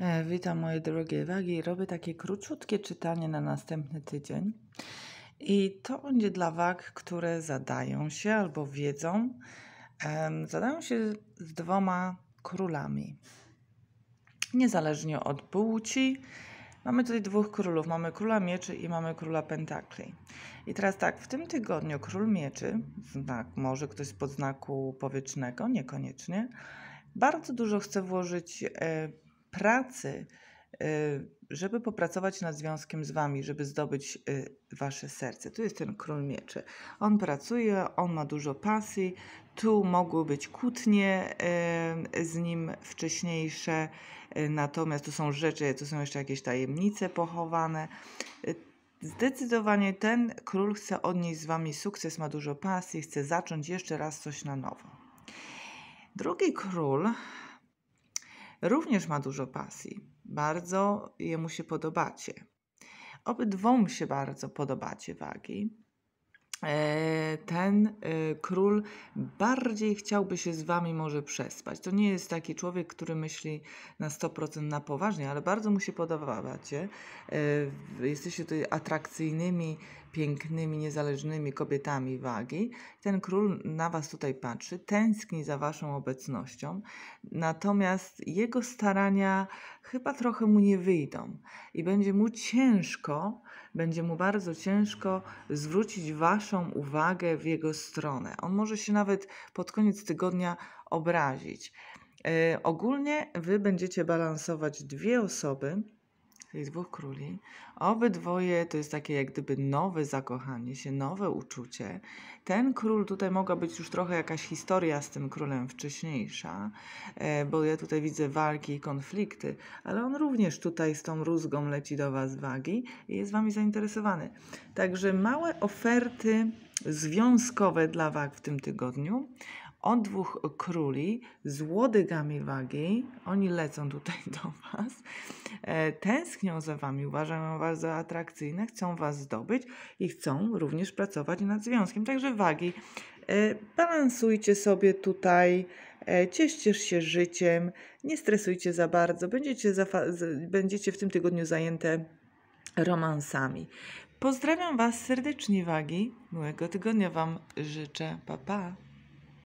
E, witam moje drogie wagi. Robię takie króciutkie czytanie na następny tydzień. I to będzie dla wag, które zadają się albo wiedzą, zadają się z dwoma królami. Niezależnie od płci, mamy tutaj dwóch królów. Mamy króla mieczy i mamy króla pentakli. I teraz tak, w tym tygodniu król mieczy, znak, może ktoś z podznaku powietrznego, niekoniecznie, bardzo dużo chce włożyć e, pracy, y, żeby popracować nad związkiem z wami, żeby zdobyć y, wasze serce. Tu jest ten król mieczy. On pracuje, on ma dużo pasji. Tu mogły być kłótnie y, z nim wcześniejsze, natomiast tu są rzeczy, tu są jeszcze jakieś tajemnice pochowane. Zdecydowanie ten król chce odnieść z wami sukces, ma dużo pasji, chce zacząć jeszcze raz coś na nowo. Drugi król również ma dużo pasji. Bardzo jemu się podobacie. Obydwom się bardzo podobacie wagi. E, ten e, król bardziej chciałby się z wami może przespać. To nie jest taki człowiek, który myśli na 100% na poważnie, ale bardzo mu się podobacie. E, jesteście tutaj atrakcyjnymi, pięknymi, niezależnymi kobietami wagi. Ten król na was tutaj patrzy, tęskni za waszą obecnością, natomiast jego starania chyba trochę mu nie wyjdą i będzie mu ciężko, będzie mu bardzo ciężko zwrócić Waszą uwagę w jego stronę. On może się nawet pod koniec tygodnia obrazić. Yy, ogólnie Wy będziecie balansować dwie osoby, tych dwóch króli, obydwoje to jest takie jak gdyby nowe zakochanie się, nowe uczucie. Ten król tutaj mogła być już trochę jakaś historia z tym królem wcześniejsza, e, bo ja tutaj widzę walki i konflikty, ale on również tutaj z tą rózgą leci do Was wagi i jest Wami zainteresowany. Także małe oferty związkowe dla Wag w tym tygodniu od dwóch króli z łodygami wagi. Oni lecą tutaj do Was. E, tęsknią za Wami, uważają Was za atrakcyjne, chcą Was zdobyć i chcą również pracować nad związkiem. Także wagi, e, balansujcie sobie tutaj, e, cieszcie się życiem, nie stresujcie za bardzo, będziecie, za, będziecie w tym tygodniu zajęte romansami. Pozdrawiam Was serdecznie, wagi. Miłego tygodnia Wam życzę. Pa, pa.